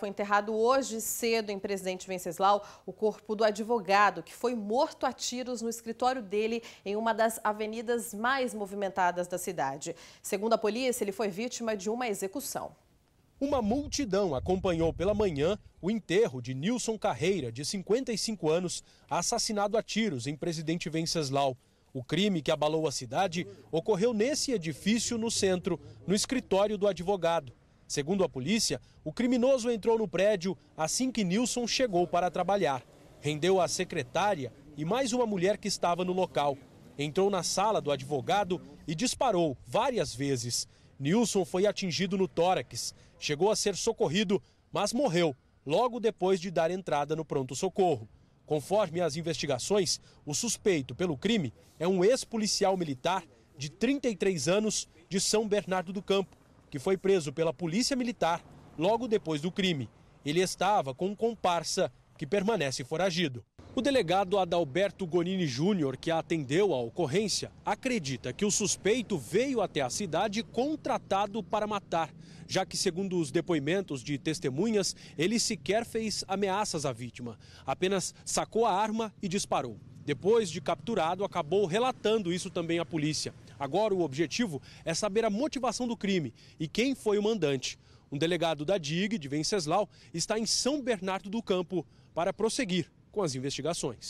Foi enterrado hoje cedo em Presidente Venceslau o corpo do advogado que foi morto a tiros no escritório dele em uma das avenidas mais movimentadas da cidade. Segundo a polícia, ele foi vítima de uma execução. Uma multidão acompanhou pela manhã o enterro de Nilson Carreira, de 55 anos, assassinado a tiros em Presidente Venceslau. O crime que abalou a cidade ocorreu nesse edifício no centro, no escritório do advogado. Segundo a polícia, o criminoso entrou no prédio assim que Nilson chegou para trabalhar. Rendeu a secretária e mais uma mulher que estava no local. Entrou na sala do advogado e disparou várias vezes. Nilson foi atingido no tórax, chegou a ser socorrido, mas morreu logo depois de dar entrada no pronto-socorro. Conforme as investigações, o suspeito pelo crime é um ex-policial militar de 33 anos de São Bernardo do Campo, que foi preso pela Polícia Militar logo depois do crime. Ele estava com um comparsa que permanece foragido. O delegado Adalberto Gonini Júnior, que atendeu a ocorrência, acredita que o suspeito veio até a cidade contratado para matar, já que, segundo os depoimentos de testemunhas, ele sequer fez ameaças à vítima, apenas sacou a arma e disparou. Depois de capturado, acabou relatando isso também à polícia. Agora o objetivo é saber a motivação do crime e quem foi o mandante. Um delegado da DIG de Venceslau está em São Bernardo do Campo para prosseguir com as investigações.